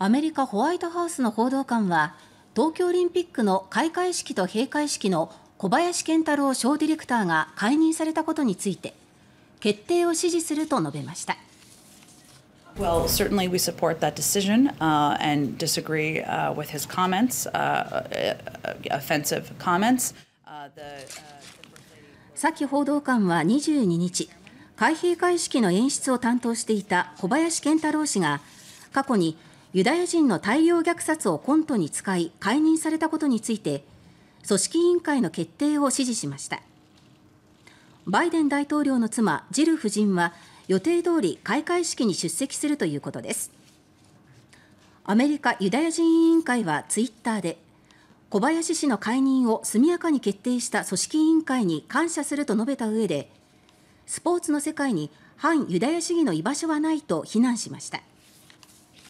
アメリカ・ホワイトハウスの報道官は東京オリンピックの開会式と閉会式の小林賢太郎小ディレクターが解任されたことについて決定を支持すると述べました。Well, certainly we support that decision uh, and disagree uh, with his comments, uh, offensive comments. The, 報道官は22日開閉会式の演出を担当していた小林賢太郎氏が過去にユダヤ人の大量虐殺をコントに使い解任されたことについて組織委員会の決定を支持しましたバイデン大統領の妻ジル夫人は予定通り開会式に出席するということですアメリカユダヤ人委員会はツイッターで小林氏の解任を速やかに決定した組織委員会に感謝すると述べた上でスポーツの世界に反ユダヤ主義の居場所はないと非難しました。